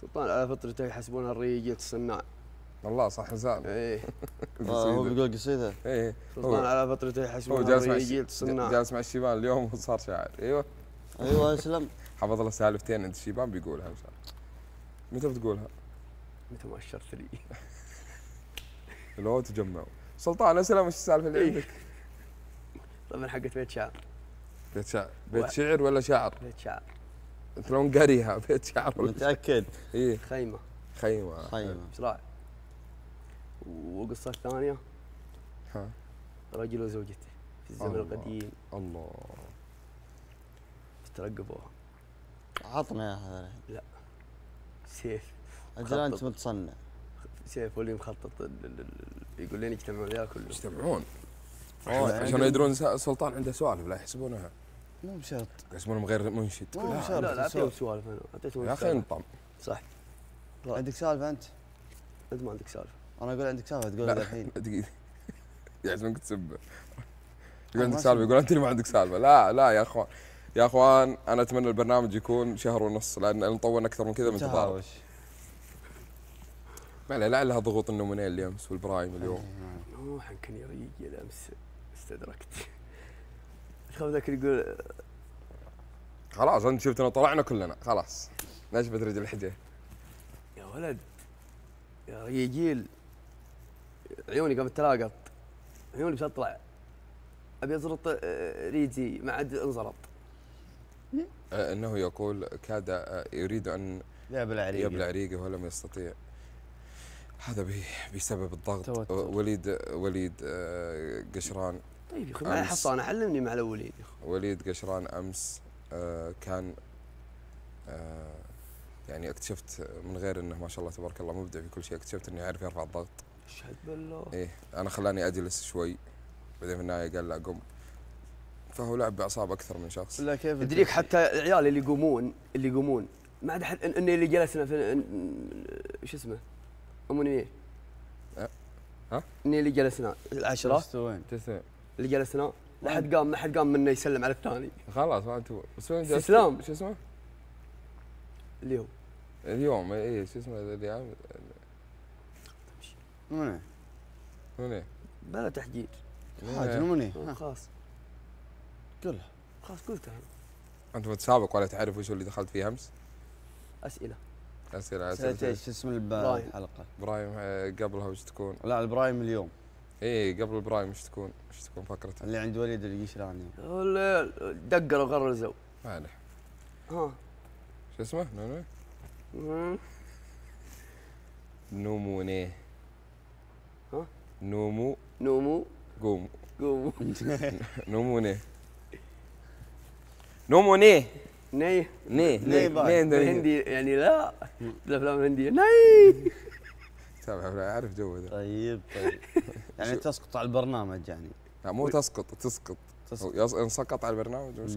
سلطان على فطرته يحسبون ريقة الصناع والله صح حزام ايه آه، هو بيقول قصيده ايه سلطان على فطرته يحسبونها ريقة الصناع جالس مع الشيبان اليوم وصار شاعر ايوه ايوه اسلم حفظ له سالفتين عند الشيبان بيقولها ان شاء الله متى بتقولها؟ متى ما اشرت لي لو تجمعوا سلطان اسلم وش السالفه اللي إيه. عندك؟ طبعا حقت بيت شعر بيت شعر بيت شعر ولا شعر؟ بيت شعر يطلعون قريها بيت شعر متاكد؟ اي خيمه خيمه خيمه بسرعة وقصه الثانيه ها رجل وزوجته في الزمن الله. القديم الله ترقبوها عطنا اياها لا سيف اجل انت متصنع سيف هو اللي مخطط يقول لين يجتمعون يا كلهم يجتمعون عشان يدرون سلطان عنده سوالف لا يحسبونها مو بشرط يسمونهم غير منشد مو بشرط لا لا اعطيهم سوالف انا اعطيتهم يا اخي انطم صح عندك سالفه انت؟ انت ما عندك سالفه انا اقول عندك سالفه تقول الحين دقيقه يعزمك تسبه يقول عندك سالفه يقول انت اللي ما عندك سالفه لا لا يا اخوان يا اخوان انا اتمنى البرنامج يكون شهر ونص لان طولنا اكثر من كذا من تطاوش ما لا لعلها ضغوط النومينيل امس والبرايم اليوم روح كنيريه الامس استدركت خلف ذاك يقول خلاص انت شفتنا طلعنا كلنا خلاص نشفت رجل حجه يا ولد يا رجيل عيوني قامت تلاقط عيوني بتطلع ابي ازرط آه، ريدي ما عاد انزرط آه، انه يقول كاد آه، يريد ان يبلع ريقه يبلع ريقه ولم يستطيع هذا بسبب الضغط وليد وليد قشران طيب يا اخي ما الحصانه علمني مع الاولين يا اخي وليد قشران امس آه، كان آه، يعني اكتشفت من غير انه ما شاء الله تبارك الله مبدع في كل شيء اكتشفت انه يعرف يرفع الضغط اشهد بالله ايه انا خلاني اجلس شوي بعدين في النهايه قال لا قم فهو لعب باعصاب اكثر من شخص لا كيف تدريك حتى العيال اللي يقومون اللي يقومون ما عاد احد ان اللي جلسنا في شو اسمه امونيه أه؟ ها؟ اني اللي جلسنا العشره وين؟ اللي جلسنا لا حد نعم. قام ما حد قام منه يسلم على الثاني خلاص ما انتوا بس وين استسلام شو اسمه؟ اليوم اليوم اي إيه، شو اسمه اللي عامل منو؟ منو؟ بلا تحجيج حاج منو؟ آه، خلاص قلها خلاص قلتها انت متسابق ولا تعرف وش اللي دخلت فيه امس؟ اسئله اسئله اسئله شو اسم الحلقه؟ برايم آه، قبلها وش تكون؟ لا البرايم اليوم اي قبل البرايم ايش تكون ايش تكون فكرتك؟ اللي عند وليد القشراني دقروا غرزوا مالح ها شو اسمه؟ نونو؟ نيه ها؟ نومو نومو قومو قومو نومونيه نومونيه نيه نيه نيه هندي يعني لا الافلام الهنديه نيه تابع اعرف جو ذا طيب طيب يعني تسقط على البرنامج يعني لا مو تسقط تسقط ينسقط على البرنامج